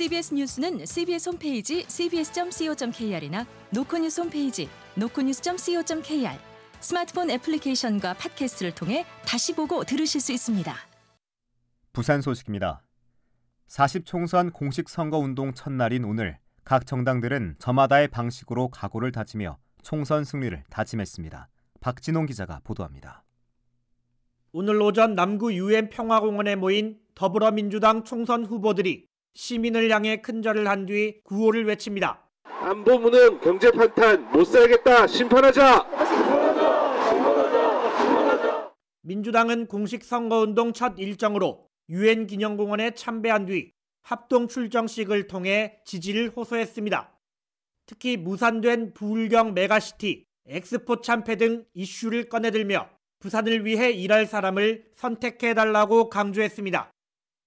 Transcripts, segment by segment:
CBS 뉴스는 CBS 홈페이지 cbs.co.kr이나 노코뉴스 홈페이지 노코뉴스.co.kr 스마트폰 애플리케이션과 팟캐스트를 통해 다시 보고 들으실 수 있습니다. 부산 소식입니다. 40총선 공식 선거 운동 첫날인 오늘 각 정당들은 저마다의 방식으로 각오를 다지며 총선 승리를 다짐했습니다. 박진홍 기자가 보도합니다. 오늘 오전 남구 유엔 평화공원에 모인 더불어민주당 총선 후보들이 시민을 향해 큰절을 한 뒤 구호를 외칩니다. 안보문은 경제 판탄 못 살겠다 심판하자. 심판하자. 민주당은 공식 선거운동 첫 일정으로 유엔 기념공원에 참배한 뒤 합동 출정식을 통해 지지를 호소했습니다. 특히 무산된 부울경 메가시티, 엑스포 참패 등 이슈를 꺼내들며 부산을 위해 일할 사람을 선택해달라고 강조했습니다.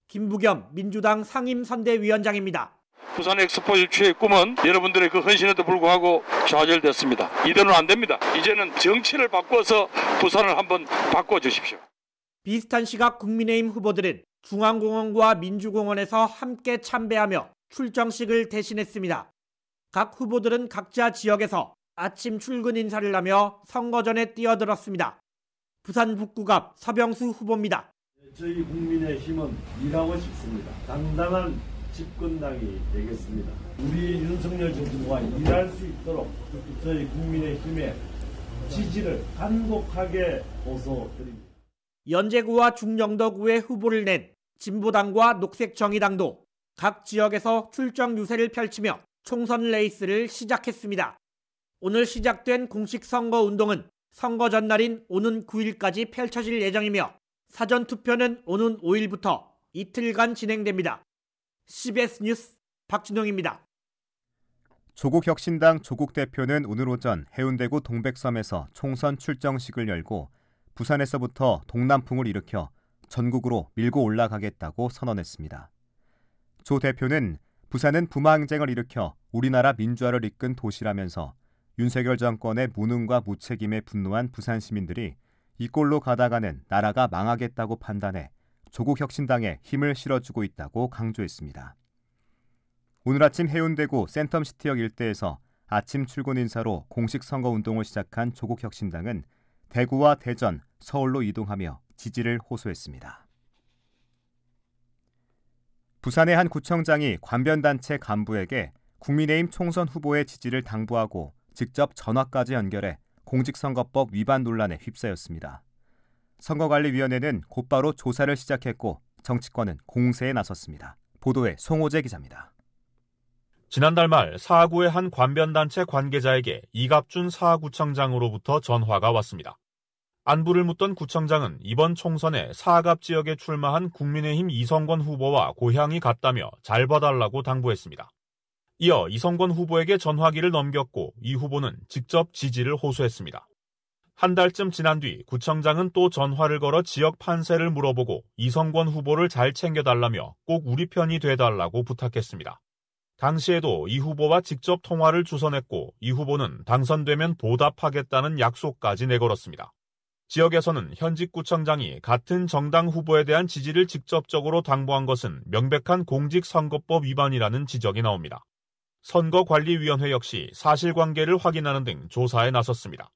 김부겸 민주당 상임선대위원장입니다. 부산 엑스포 유치의 꿈은 여러분들의 그 헌신에도 불구하고 좌절됐습니다. 이대로는 안 됩니다. 이제는 정치를 바꿔서 부산을 한번 바꿔주십시오. 비슷한 시각 국민의힘 후보들은 중앙공원과 민주공원에서 함께 참배하며 출정식을 대신했습니다. 각 후보들은 각자 지역에서 아침 출근 인사를 하며 선거전에 뛰어들었습니다. 부산 북구갑 서병수 후보입니다. 저희 국민의힘은 일하고 싶습니다. 당당한 집권당이 되겠습니다. 우리 윤석열 정부가 일할 수 있도록 저희 국민의힘의 지지를 간곡하게 호소드립니다. 연제구와 중령덕구의 후보를 낸 진보당과 녹색정의당도 각 지역에서 출정 유세를 펼치며 총선 레이스를 시작했습니다. 오늘 시작된 공식 선거 운동은 선거 전날인 오는 9일까지 펼쳐질 예정이며 사전투표는 오는 5일부터 이틀간 진행됩니다. CBS 뉴스 박준영입니다. 조국 혁신당 조국 대표는 오늘 오전 해운대구 동백섬에서 총선 출정식을 열고 부산에서부터 동남풍을 일으켜 전국으로 밀고 올라가겠다고 선언했습니다. 조 대표는 부산은 부마항쟁을 일으켜 우리나라 민주화를 이끈 도시라면서 윤석열 정권의 무능과 무책임에 분노한 부산 시민들이 이 꼴로 가다가는 나라가 망하겠다고 판단해 조국 혁신당에 힘을 실어주고 있다고 강조했습니다. 오늘 아침 해운대구 센텀시티역 일대에서 아침 출근 인사로 공식 선거 운동을 시작한 조국 혁신당은 대구와 대전, 서울로 이동하며 지지를 호소했습니다. 부산의 한 구청장이 관변단체 간부에게 국민의힘 총선 후보의 지지를 당부하고 직접 전화까지 연결해 공직선거법 위반 논란에 휩싸였습니다. 선거관리위원회는 곧바로 조사를 시작했고 정치권은 공세에 나섰습니다. 보도에 송호재 기자입니다. 지난달 말 사하구의 한 관변단체 관계자에게 이갑준 사하구청장으로부터 전화가 왔습니다. 안부를 묻던 구청장은 이번 총선에 사갑 지역에 출마한 국민의힘 이성권 후보와 고향이 같다며 잘 봐달라고 당부했습니다. 이어 이성권 후보에게 전화기를 넘겼고 이 후보는 직접 지지를 호소했습니다. 한 달쯤 지난 뒤 구청장은 또 전화를 걸어 지역 판세를 물어보고 이성권 후보를 잘 챙겨달라며 꼭 우리 편이 돼달라고 부탁했습니다. 당시에도 이 후보와 직접 통화를 주선했고 이 후보는 당선되면 보답하겠다는 약속까지 내걸었습니다. 지역에서는 현직 구청장이 같은 정당 후보에 대한 지지를 직접적으로 당부한 것은 명백한 공직선거법 위반이라는 지적이 나옵니다. 선거관리위원회 역시 사실관계를 확인하는 등 조사에 나섰습니다.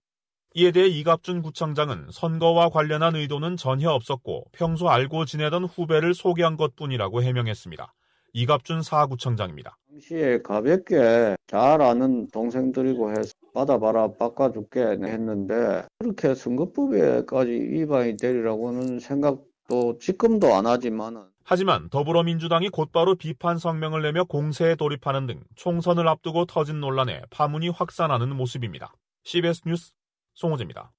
이에 대해 이갑준 구청장은 선거와 관련한 의도는 전혀 없었고 평소 알고 지내던 후배를 소개한 것 뿐이라고 해명했습니다. 이갑준 사구청장입니다. 당시에 가볍게 잘 아는 동생들이고 해서 받아봐라 바꿔줄게 했는데 그렇게 선거법에까지 위반이 되리라고는 생각 또 지금도 안 하지만은 하지만 더불어민주당이 곧바로 비판 성명을 내며 공세에 돌입하는 등 총선을 앞두고 터진 논란에 파문이 확산하는 모습입니다. CBS 뉴스 송호재입니다.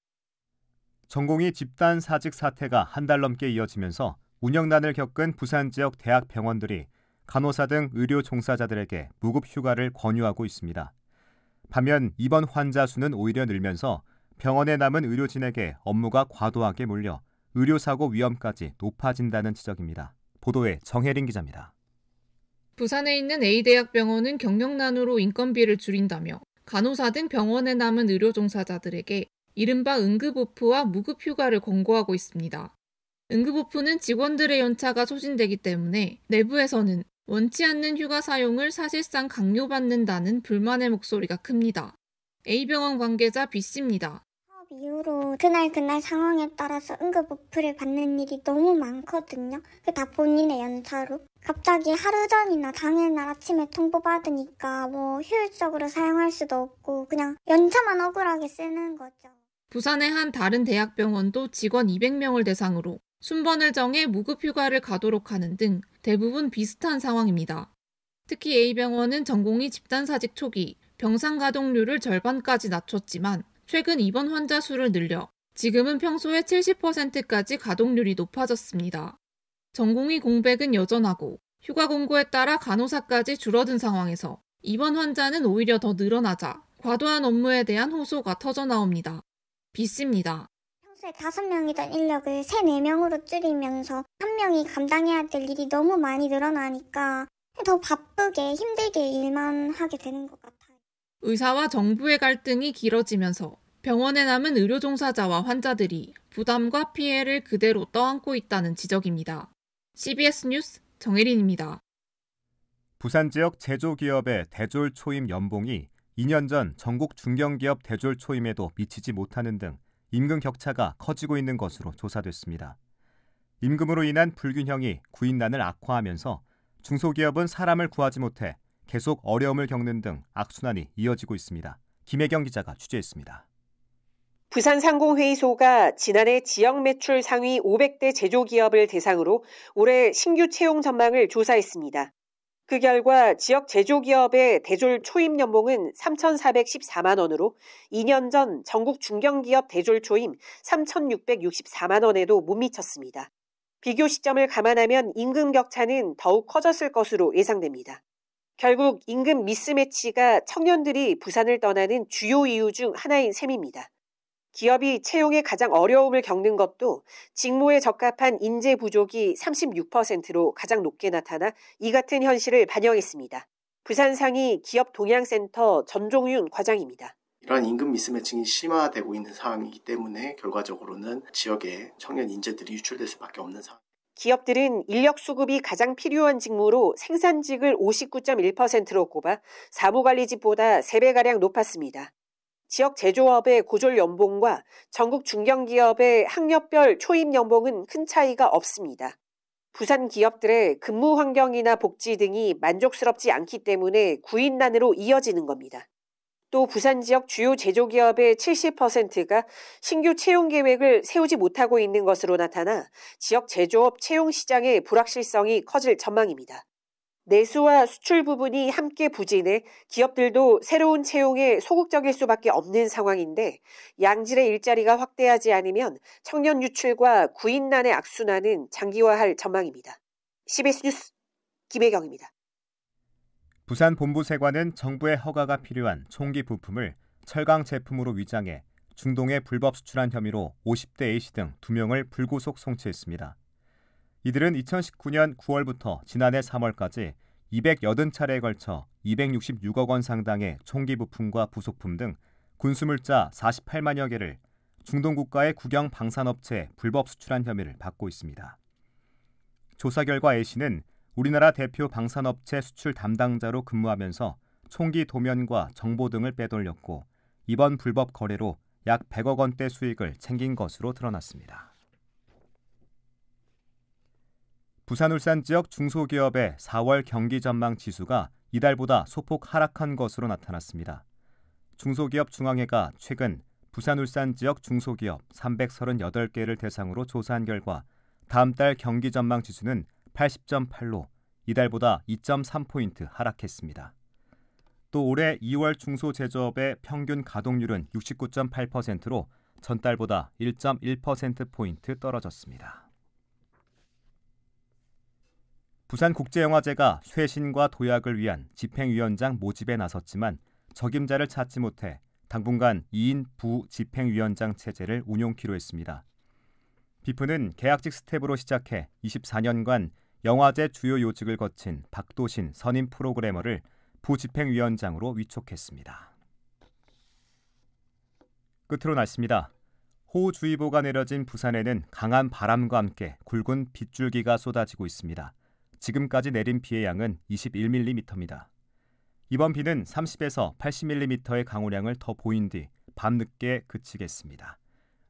전공이 집단 사직 사태가 한 달 넘게 이어지면서 운영난을 겪은 부산 지역 대학 병원들이 간호사 등 의료 종사자들에게 무급 휴가를 권유하고 있습니다. 반면 이번 환자 수는 오히려 늘면서 병원에 남은 의료진에게 업무가 과도하게 몰려 의료사고 위험까지 높아진다는 지적입니다. 보도에 정혜린 기자입니다. 부산에 있는 A대학병원은 경영난으로 인건비를 줄인다며 간호사 등 병원에 남은 의료 종사자들에게 이른바 응급오프와 무급휴가를 권고하고 있습니다. 응급오프는 직원들의 연차가 소진되기 때문에 내부에서는 원치 않는 휴가 사용을 사실상 강요받는다는 불만의 목소리가 큽니다. A병원 관계자 B씨입니다. 수업 이후로 그날 그날 상황에 따라서 응급 오프를 받는 일이 너무 많거든요. 그 다 본인의 연차로. 갑자기 하루 전이나 당일날 아침에 통보받으니까 뭐 효율적으로 사용할 수도 없고 그냥 연차만 억울하게 쓰는 거죠. 부산의 한 다른 대학병원도 직원 200명을 대상으로 순번을 정해 무급 휴가를 가도록 하는 등 대부분 비슷한 상황입니다. 특히 A병원은 전공이 집단사직 초기 병상 가동률을 절반까지 낮췄지만 최근 입원 환자 수를 늘려 지금은 평소의 70%까지 가동률이 높아졌습니다. 전공의 공백은 여전하고 휴가 공고에 따라 간호사까지 줄어든 상황에서 입원 환자는 오히려 더 늘어나자 과도한 업무에 대한 호소가 터져 나옵니다. B씨입니다. 평소에 5명이던 인력을 3, 4명으로 줄이면서 1명이 감당해야 될 일이 너무 많이 늘어나니까 더 바쁘게 힘들게 일만 하게 되는 것 같아요. 의사와 정부의 갈등이 길어지면서 병원에 남은 의료 종사자와 환자들이 부담과 피해를 그대로 떠안고 있다는 지적입니다. CBS 뉴스 정혜린입니다. 부산 지역 제조기업의 대졸 초임 연봉이 2년 전 전국 중견기업 대졸 초임에도 미치지 못하는 등 임금 격차가 커지고 있는 것으로 조사됐습니다. 임금으로 인한 불균형이 구인난을 악화하면서 중소기업은 사람을 구하지 못해 계속 어려움을 겪는 등 악순환이 이어지고 있습니다. 김혜경 기자가 취재했습니다. 부산상공회의소가 지난해 지역 매출 상위 500대 제조기업을 대상으로 올해 신규 채용 전망을 조사했습니다. 그 결과 지역 제조기업의 대졸 초임 연봉은 3,414만 원으로 2년 전 전국 중견기업 대졸 초임 3,664만 원에도 못 미쳤습니다. 비교 시점을 감안하면 임금 격차는 더욱 커졌을 것으로 예상됩니다. 결국 임금 미스매치가 청년들이 부산을 떠나는 주요 이유 중 하나인 셈입니다. 기업이 채용에 가장 어려움을 겪는 것도 직무에 적합한 인재 부족이 36%로 가장 높게 나타나 이 같은 현실을 반영했습니다. 부산상이 기업 동향센터 전종윤 과장입니다. 이러한 임금 미스매칭이 심화되고 있는 상황이기 때문에 결과적으로는 지역에 청년 인재들이 유출될 수밖에 없는 상황. 기업들은 인력 수급이 가장 필요한 직무로 생산직을 59.1%로 꼽아 사무관리직보다 3배가량 높았습니다. 지역 제조업의 고졸 연봉과 전국 중견기업의 학력별 초임 연봉은 큰 차이가 없습니다. 부산 기업들의 근무 환경이나 복지 등이 만족스럽지 않기 때문에 구인난으로 이어지는 겁니다. 또 부산 지역 주요 제조기업의 70%가 신규 채용 계획을 세우지 못하고 있는 것으로 나타나 지역 제조업 채용 시장의 불확실성이 커질 전망입니다. 내수와 수출 부분이 함께 부진해 기업들도 새로운 채용에 소극적일 수밖에 없는 상황인데 양질의 일자리가 확대하지 않으면 청년 유출과 구인난의 악순환은 장기화할 전망입니다. CBS 뉴스 김혜경입니다. 부산 본부세관은 정부의 허가가 필요한 총기 부품을 철강 제품으로 위장해 중동에 불법 수출한 혐의로 50대 A씨 등 2명을 불구속 송치했습니다. 이들은 2019년 9월부터 지난해 3월까지 280차례에 걸쳐 266억 원 상당의 총기 부품과 부속품 등 군수물자 48만여 개를 중동 국가의 국영 방산업체에 불법 수출한 혐의를 받고 있습니다. 조사 결과 A씨는 우리나라 대표 방산업체 수출 담당자로 근무하면서 총기 도면과 정보 등을 빼돌렸고 이번 불법 거래로 약 100억 원대 수익을 챙긴 것으로 드러났습니다. 부산 울산 지역 중소기업의 4월 경기 전망 지수가 이달보다 소폭 하락한 것으로 나타났습니다. 중소기업 중앙회가 최근 부산 울산 지역 중소기업 338개를 대상으로 조사한 결과 다음 달 경기 전망 지수는 80.8로 이달보다 2.3포인트 하락했습니다. 또 올해 2월 중소 제조업의 평균 가동률은 69.8%로 전달보다 1.1%포인트 떨어졌습니다. 부산국제영화제가 쇄신과 도약을 위한 집행위원장 모집에 나섰지만 적임자를 찾지 못해 당분간 2인 부 집행위원장 체제를 운용키로 했습니다. 비프는 계약직 스텝으로 시작해 24년간 영화제 주요 요직을 거친 박도신 선임 프로그래머를 부집행위원장으로 위촉했습니다. 끝으로 날씨입니다. 호우주의보가 내려진 부산에는 강한 바람과 함께 굵은 빗줄기가 쏟아지고 있습니다. 지금까지 내린 비의 양은 21mm입니다. 이번 비는 30에서 80mm의 강우량을 더 보인 뒤 밤늦게 그치겠습니다.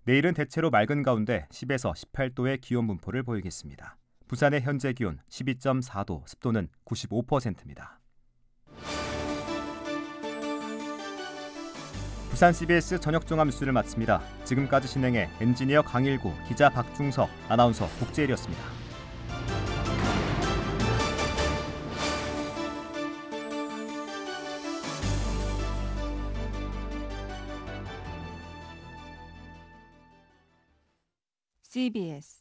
내일은 대체로 맑은 가운데 10에서 18도의 기온 분포를 보이겠습니다. 부산의 현재 기온 12.4도, 습도는 95%입니다. 부산 CBS 저녁 종합 뉴스를 마칩니다. 지금까지 진행해 엔지니어 강일구, 기자 박중석, 아나운서 국재일이었습니다. CBS